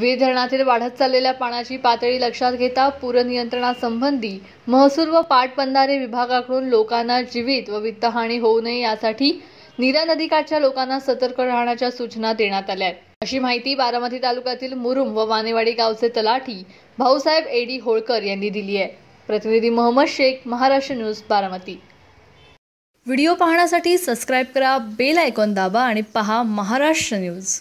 वीर धरणातील वाढत चाललेल्या पाण्याची पातळी लक्षात घेता पूरनियंत्रणासंबंधी महसूल व पाटबंधारे विभागाकडून लोकांना जीवित व वित्तहानी होऊ नये यासाठी नीरा नदीकाठच्या लोकांना सतर्क राहण्याच्या सूचना देण्यात आल्या अशी माहिती बारामती तालुक्यातील मुरुम व वानेवाडी गावचे तलाठी भाऊसाहेब एडी होळकर यांनी दिली आहे प्रतिनिधी मोहम्मद शेख महाराष्ट्र न्यूज बारामती व्हिडिओ पाहण्यासाठी सबस्क्राईब करा बेल आयकॉन दाबा आणि पहा महाराष्ट्र न्यूज